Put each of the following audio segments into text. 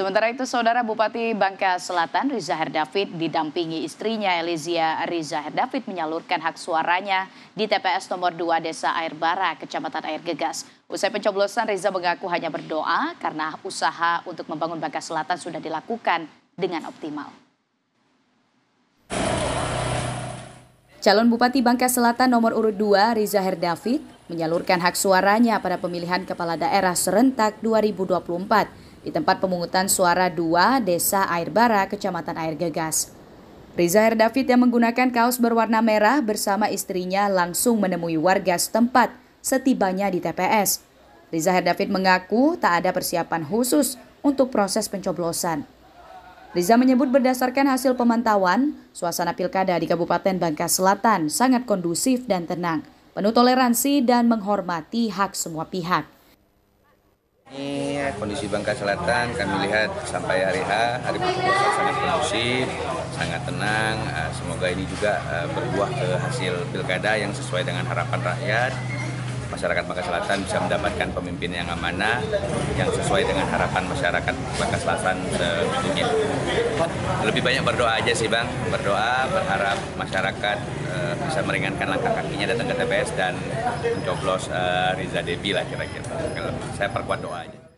Sementara itu, Saudara Bupati Bangka Selatan Riza David didampingi istrinya Elizia Riza David menyalurkan hak suaranya di TPS nomor 2 Desa Air Bara, Kecamatan Air Gegas. Usai pencoblosan, Riza mengaku hanya berdoa karena usaha untuk membangun Bangka Selatan sudah dilakukan dengan optimal. Calon Bupati Bangka Selatan nomor urut 2 Riza Herdavid menyalurkan hak suaranya pada pemilihan kepala daerah serentak 2024 di tempat pemungutan suara 2 Desa Air Bara, Kecamatan Air Gegas. Riza Herdavid yang menggunakan kaos berwarna merah bersama istrinya langsung menemui warga setempat setibanya di TPS. Riza Herdavid mengaku tak ada persiapan khusus untuk proses pencoblosan. Riza menyebut berdasarkan hasil pemantauan, suasana pilkada di Kabupaten Bangka Selatan sangat kondusif dan tenang, penuh toleransi dan menghormati hak semua pihak kondisi Bangka Selatan kami lihat sampai hari H, hari pertama sangat kondusif, sangat tenang. Ah, semoga ini juga ah, berbuah ke hasil pilkada yang sesuai dengan harapan rakyat. Masyarakat Bangka Selatan bisa mendapatkan pemimpin yang amanah, yang sesuai dengan harapan masyarakat Bangka Selatan sebelumnya. Lebih banyak berdoa aja sih Bang, berdoa, berharap masyarakat eh, bisa meringankan langkah kakinya datang ke TPS dan mencoblos uh, Riza Debi lah kira-kira. Saya perkuat doa aja.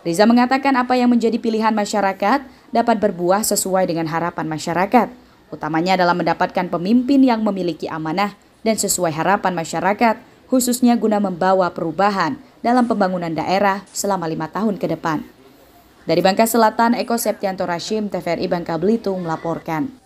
Riza mengatakan apa yang menjadi pilihan masyarakat dapat berbuah sesuai dengan harapan masyarakat, utamanya dalam mendapatkan pemimpin yang memiliki amanah dan sesuai harapan masyarakat, khususnya guna membawa perubahan dalam pembangunan daerah selama lima tahun ke depan. Dari Bangka Selatan, Eko Septianto Rashim, TVRI Bangka Belitung melaporkan.